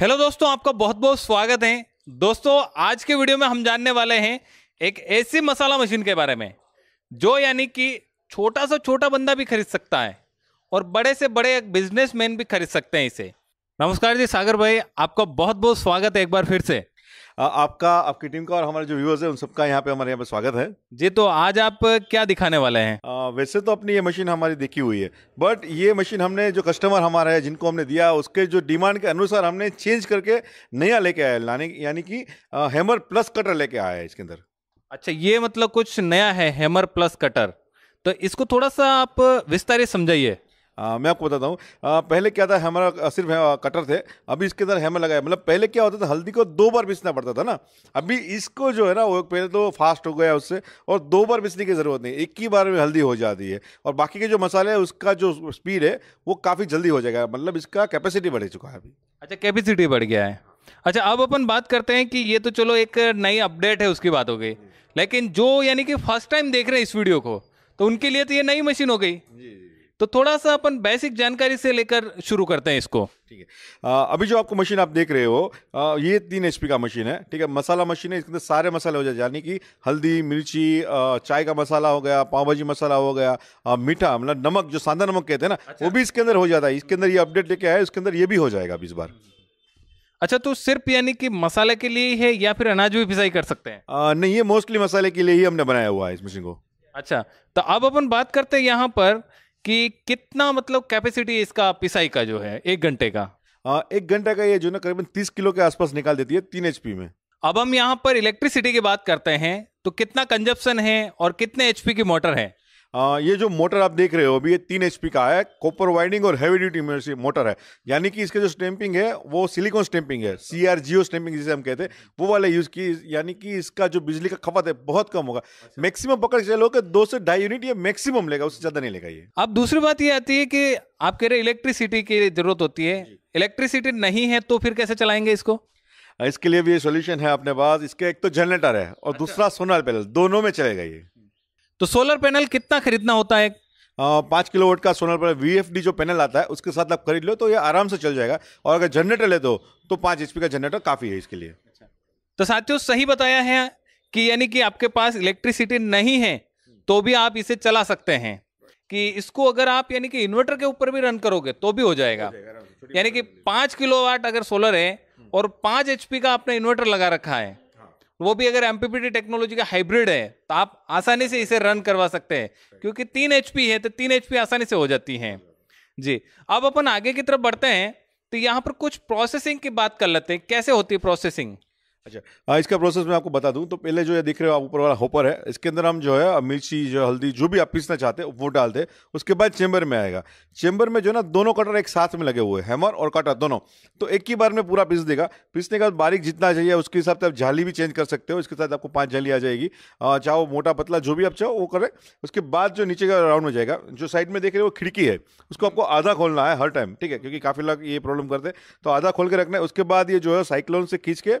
Hello दोस्तों आपका बहुत बहुत स्वागत है दोस्तों आज के वीडियो में हम जानने वाले हैं एक ऐसी मसाला मशीन के बारे में जो यानी कि छोटा सा छोटा बंदा भी खरीद सकता है और बड़े से बड़े एक बिजनेसमैन भी खरीद सकते हैं इसे नमस्कार जी सागर भाई आपका बहुत बहुत स्वागत है एक बार फिर से आपका आपकी टीम का और हमारे जो व्यूअर्स हैं उन सबका यहाँ पे हमारे यहाँ पे स्वागत है जी तो आज आप क्या दिखाने वाले हैं आ, वैसे तो अपनी ये मशीन हमारी देखी हुई है बट ये मशीन हमने जो कस्टमर हमारा है जिनको हमने दिया उसके जो डिमांड के अनुसार हमने चेंज करके नया लेके आया लाने यानी कि हैमर प्लस कटर लेके आया है इसके अंदर अच्छा ये मतलब कुछ नया है हैमर प्लस कटर तो इसको थोड़ा सा आप विस्तार समझाइए आ, मैं आपको बताता हूँ पहले क्या था हमारा सिर्फ कटर थे अभी इसके अंदर हैमर लगाया मतलब पहले क्या होता था हल्दी को दो बार पीसना पड़ता था ना अभी इसको जो है ना वो पहले तो फास्ट हो गया उससे और दो बार पीसने की ज़रूरत नहीं एक ही बार में हल्दी हो जाती है और बाकी के जो मसाले हैं उसका जो स्पीड है वो काफ़ी जल्दी हो जाएगा मतलब इसका कैपेसिटी बढ़ चुका है अभी अच्छा कैपेसिटी बढ़ गया है अच्छा अब अपन बात करते हैं कि ये तो चलो एक नई अपडेट है उसकी बात हो गई लेकिन जो यानी कि फर्स्ट टाइम देख रहे हैं इस वीडियो को तो उनके लिए तो ये नई मशीन हो गई जी तो थोड़ा सा अपन बेसिक जानकारी से लेकर शुरू करते हैं इसको ठीक है अभी जो आपको मशीन आप देख रहे हो आ, ये तीन एच का मशीन है ठीक है मसाला मशीन है इसके अंदर सारे मसाले हो जाए यानी कि हल्दी मिर्ची चाय का मसाला हो गया पाव भाजी मसाला हो गया मीठा मतलब नमक जो सांदा नमक कहते हैं ना अच्छा। वो भी इसके अंदर हो जाता है इसके अंदर ये अपडेट लेके आया इसके अंदर ये भी हो जाएगा अब इस बार अच्छा तो सिर्फ यानी कि मसाले के लिए है या फिर अनाज भी पिसाई कर सकते हैं नहीं ये मोस्टली मसाले के लिए ही हमने बनाया हुआ है इस मशीन को अच्छा तो अब अपन बात करते हैं यहाँ पर कि कितना मतलब कैपेसिटी इसका पिसाई का जो है एक घंटे का आ, एक घंटे का ये जो ना करीबन तीस किलो के आसपास निकाल देती है तीन एचपी में अब हम यहाँ पर इलेक्ट्रिसिटी की बात करते हैं तो कितना कंजप्शन है और कितने एचपी की मोटर है आ, ये जो मोटर आप देख रहे हो अभी ये तीन एच का है कॉपर वाइडिंग और हैवी ड्यूटी मोटर है यानी कि इसका जो स्टैंपिंग है वो सिलिकॉन स्टैंपिंग है सी आर जियो स्टैंपिंग जिसे हम कहते हैं वो वाला यूज़ की यानी कि इसका जो बिजली का खपत है बहुत कम होगा मैक्सिमम अच्छा। पकड़ चलो लोग दो से ढाई यूनिट ये मैक्सिमम लेगा उससे ज़्यादा नहीं लेगा ये अब दूसरी बात ये आती है कि आप कह रहे इलेक्ट्रिसिटी की ज़रूरत होती है इलेक्ट्रिसिटी नहीं है तो फिर कैसे चलाएंगे इसको इसके लिए भी ये सोल्यूशन है अपने पास इसके एक तो जनरेटर है और अच्छा। दूसरा सोनर पैनल दोनों में चलेगा ये तो सोलर पैनल कितना खरीदना होता है पाँच किलो वोट का solar panel V F D जो पैनल आता है उसके साथ आप खरीद लो तो ये आराम से चल जाएगा और अगर जनरेटर ले दो तो, तो पाँच एच का जनरेटर काफ़ी है इसके लिए अच्छा। तो साथियों सही बताया है कि यानी कि आपके पास इलेक्ट्रिसिटी नहीं है तो भी आप इसे चला सकते हैं कि इसको अगर आप यानी कि इन्वर्टर के ऊपर भी रन करोगे तो भी हो जाएगा यानी कि पाँच किलो वाट अगर सोलर है और पाँच एच का आपने इन्वर्टर लगा रखा है वो भी अगर एमपीपीटी टेक्नोलॉजी का हाइब्रिड है तो आप आसानी से इसे रन करवा सकते हैं क्योंकि तीन एच है तो तीन एच आसानी से हो जाती हैं जी अब अपन आगे की तरफ बढ़ते हैं तो यहाँ पर कुछ प्रोसेसिंग की बात कर लेते हैं कैसे होती है प्रोसेसिंग अच्छा हाँ इसका प्रोसेस मैं आपको बता दूं तो पहले जो ये दिख रहे हो आप ऊपर वाला होपर है इसके अंदर हम जो है मिर्ची जो हल्दी जो भी आप पीसना चाहते हैं वो डाल हैं उसके बाद चेंबर में आएगा चेंबर में जो है ना दोनों कटर एक साथ में लगे हुए हैं हैमर और कटर दोनों तो एक ही बार में पूरा पीस देगा पीसने के बाद बारीक जितना चाहिए उसके हिसाब से आप झाली भी चेंज कर सकते हो इसके साथ आपको पाँच झाली आ जाएगी चाहे मोटा पतला जो भी आप चाहो वो करें उसके बाद जो नीचे का राउंड हो जाएगा जो साइड में देख रहे हो खिड़की है उसको आपको आधा खोलना है हर टाइम ठीक है क्योंकि काफ़ी लोग ये प्रॉब्लम करते हैं तो आधा खोल के रखना है उसके बाद ये जो है साइक्लोन से खींच के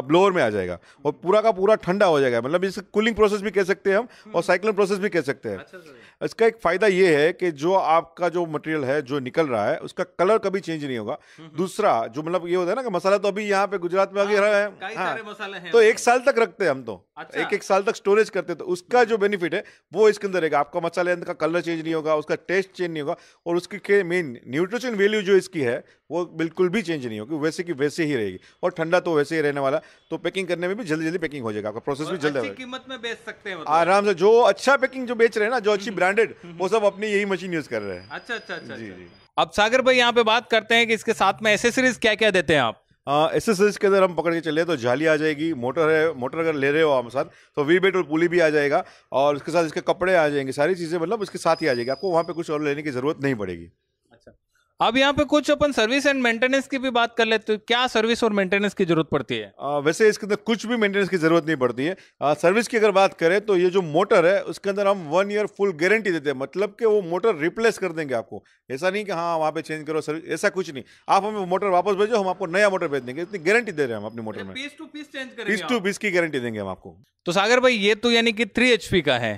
ब्लोअर में आ जाएगा और पूरा का पूरा ठंडा हो जाएगा मतलब इसे कूलिंग प्रोसेस भी कह सकते हैं हम हम्म। और साइक्लोन प्रोसेस भी कह सकते हैं अच्छा इसका एक फ़ायदा ये है कि जो आपका जो मटेरियल है जो निकल रहा है उसका कलर कभी चेंज नहीं होगा हम्म, हम्म। दूसरा जो मतलब ये होता है ना कि मसाला तो अभी यहाँ पे गुजरात में आगे रहा है हाँ तो एक साल तक रखते हैं हम तो अच्छा। एक एक साल तक स्टोरेज करते तो उसका जो बेनिफिट है वो इसके अंदर रहेगा आपका मसाले अंदर का कलर चेंज नहीं होगा उसका टेस्ट चेंज नहीं होगा और उसकी मेन न्यूट्रिशन वैल्यू जो इसकी है वो बिल्कुल भी चेंज नहीं होगी वैसे की वैसे ही रहेगी और ठंडा तो वैसे ही रहने वाला तो पैकिंग करने में भी जल्दी जल्दी पैकिंग हो जाएगा आपका प्रोसेस भी जल्दी कीमत में बेच सकते हैं मतलब। आराम से जो अच्छा पैकिंग जो बेच रहे हैं ना जो अच्छी ब्रांडेड हम्म। हम्म। वो सब अपनी यही मशीन यूज कर रहे हैं अच्छा अच्छा अच्छा जी अच्छा। जी अब सागर भाई यहाँ पे बात करते हैं कि इसके साथ में एसेसरीज क्या क्या देते हैं आप एसेसरीज के अंदर हम पकड़ के चले तो जाली आ जाएगी मोटर है मोटर अगर ले रहे हो हम साथ तो वी बेट और पुली भी आ जाएगा और उसके साथ इसके कपड़े आ जाएंगे सारी चीज़ें मतलब इसके साथ ही आ जाएगी आपको वहाँ पे कुछ और लेने की जरूरत नहीं पड़ेगी अब यहाँ पे कुछ अपन सर्विस एंड मेंटेनेंस की भी बात कर लेते तो क्या सर्विस और मेंटेनेंस की जरूरत पड़ती है आ, वैसे इसके अंदर कुछ भी मेंटेनेंस की जरूरत नहीं पड़ती है आ, सर्विस की अगर बात करें तो ये जो मोटर है उसके अंदर हम वन ईयर फुल गारंटी देते हैं मतलब कि वो मोटर रिप्लेस कर देंगे आपको ऐसा नहीं कि हाँ वहाँ पे चेंज करो सर्विस ऐसा कुछ नहीं आप हमें मोटर वापस भेजो हम आपको नया मोटर भेज देंगे इतनी गारंटी दे रहे हैं हम अपने मोटर में पीस टू पीस चेंज करेंगे पीस टू पीस की गारंटी देंगे हम आपको तो सागर भाई ये तो यानी कि थ्री का है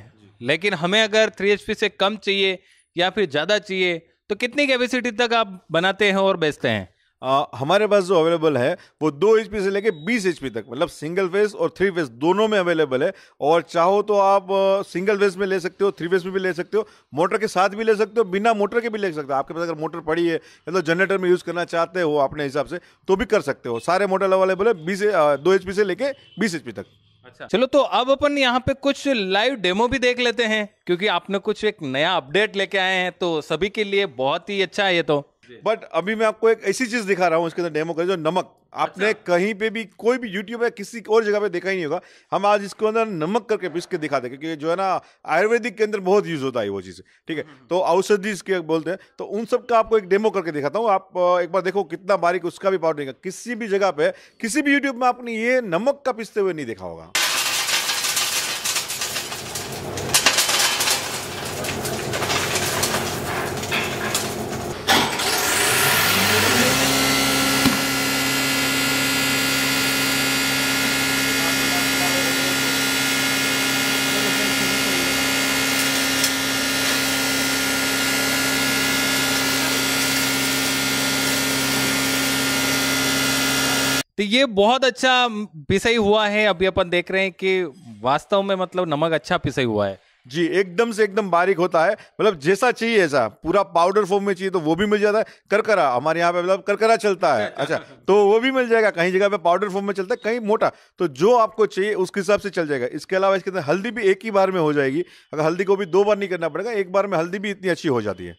लेकिन हमें अगर थ्री से कम चाहिए या फिर ज़्यादा चाहिए तो कितनी कैपेसिटी तक आप बनाते हैं और बेचते हैं आ, हमारे पास जो अवेलेबल है वो दो एच से लेके बीस एच तक मतलब सिंगल फेस और थ्री फेस दोनों में अवेलेबल है और चाहो तो आप सिंगल फेस में ले सकते हो थ्री फेस में भी ले सकते हो मोटर के साथ भी ले सकते हो बिना मोटर के भी ले सकते हो आपके पास अगर मोटर पड़ी है या तो जनरेटर में यूज़ करना चाहते हो अपने हिसाब से तो भी कर सकते हो सारे मॉडल अवेलेबल है बीस दो एच से लेके बीस एच तक अच्छा चलो तो अब अपन यहाँ पे कुछ लाइव डेमो भी देख लेते हैं क्योंकि आपने कुछ एक नया अपडेट लेके आए हैं तो सभी के लिए बहुत ही अच्छा है ये तो बट अभी मैं आपको एक ऐसी चीज दिखा रहा हूँ उसके अंदर डेमो कर जो नमक आपने अच्छा। कहीं पे भी कोई भी यूट्यूब या किसी और जगह पे देखा ही नहीं होगा हम आज इसके अंदर नमक करके पीस के दिखाते हैं क्योंकि जो है ना आयुर्वेदिक के अंदर बहुत यूज होता है वो चीज़ ठीक है हम्म। तो औषधि के बोलते हैं तो उन सब का आपको एक डेमो करके दिखाता हूँ आप एक बार देखो कितना बारीक उसका भी पाउडर किसी भी जगह पे किसी भी यूट्यूब में आपने ये नमक का पीसते हुए नहीं देखा होगा तो ये बहुत अच्छा पिसाई हुआ है अभी अपन देख रहे हैं कि वास्तव में मतलब नमक अच्छा पिसाई हुआ है जी एकदम से एकदम बारीक होता है मतलब जैसा चाहिए ऐसा पूरा पाउडर फॉर्म में चाहिए तो वो भी मिल जाता है करकरा हमारे यहाँ पे मतलब करकरा चलता है अच्छा, अच्छा, अच्छा। तो वो भी मिल जाएगा कहीं जगह पे पाउडर फॉर्म में चलता है कहीं मोटा तो जो आपको चाहिए उसके हिसाब से चल जाएगा इसके अलावा इसके अंदर हल्दी भी एक ही बार में हो जाएगी अगर हल्दी को भी दो बार नहीं करना पड़ेगा एक बार में हल्दी भी इतनी अच्छी हो जाती है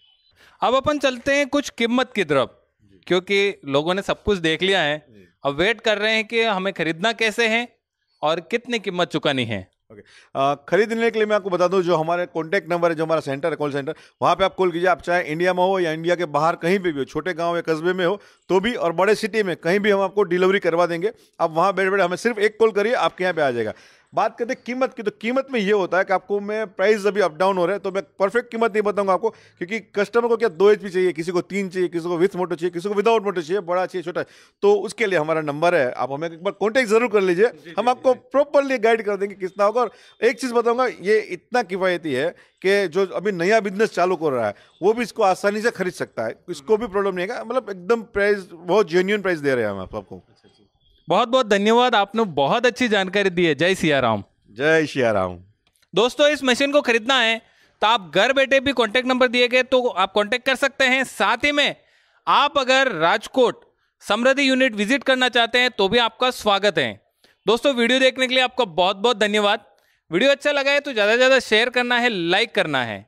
अब अपन चलते हैं कुछ कीमत की तरफ क्योंकि लोगों ने सब कुछ देख लिया है अब वेट कर रहे हैं कि हमें खरीदना कैसे है और कितनी कीमत चुकानी है ओके okay. खरीदने के लिए मैं आपको बता दूं जो हमारे कॉन्टैक्ट नंबर है जो हमारा सेंटर है कॉल सेंटर वहाँ पे आप कॉल कीजिए आप चाहे इंडिया में हो या इंडिया के बाहर कहीं पे भी हो छोटे गांव या कस्बे में हो तो भी और बड़े सिटी में कहीं भी हम आपको डिलीवरी करवा देंगे आप वहाँ बैठे बैठे हमें सिर्फ एक कॉल करिए आपके यहाँ पे आ जाएगा बात करते कीमत की तो कीमत में ये होता है कि आपको मैं प्राइस अभी अप डाउन हो रहा है तो मैं परफेक्ट कीमत नहीं बताऊंगा आपको क्योंकि कस्टमर को क्या दो एच चाहिए किसी को तीन चाहिए किसी को विथ मोटर चाहिए किसी को विदाउट मोटर चाहिए बड़ा चाहिए छोटा तो उसके लिए हमारा नंबर है आप हमें एक बार कॉन्टैक्ट जरूर कर लीजिए हम आपको प्रॉपरली गाइड कर देंगे कितना होगा और एक चीज़ बताऊँगा ये इतना किफ़ायती है कि जो अभी नया बिजनेस चालू कर रहा है वो भी इसको आसानी से खरीद सकता है इसको हम्म। भी प्रॉब्लम नहीं है मतलब एकदम प्राइस बहुत जेन्यून प्राइस दे रहे हैं हम आपको बहुत बहुत धन्यवाद आपने बहुत अच्छी जानकारी दी है जय सिया राम जय सिया राम दोस्तों इस मशीन को खरीदना है तो आप घर बैठे भी कॉन्टैक्ट नंबर दिए गए तो आप कॉन्टैक्ट कर सकते हैं साथ ही में आप अगर राजकोट समृद्धि यूनिट विजिट करना चाहते हैं तो भी आपका स्वागत है दोस्तों वीडियो देखने के लिए आपका बहुत बहुत धन्यवाद वीडियो अच्छा लगा है तो ज़्यादा से ज़्यादा शेयर करना है लाइक करना है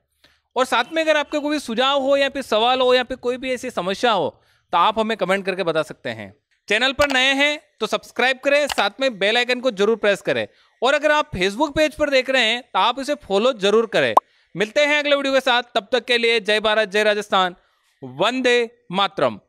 और साथ में अगर आपके कोई सुझाव हो या फिर सवाल हो या फिर कोई भी ऐसी समस्या हो तो आप हमें कमेंट करके बता सकते हैं चैनल पर नए हैं तो सब्सक्राइब करें साथ में बेल आइकन को जरूर प्रेस करें और अगर आप फेसबुक पेज पर देख रहे हैं तो आप इसे फॉलो जरूर करें मिलते हैं अगले वीडियो के साथ तब तक के लिए जय भारत जय राजस्थान वंदे मातरम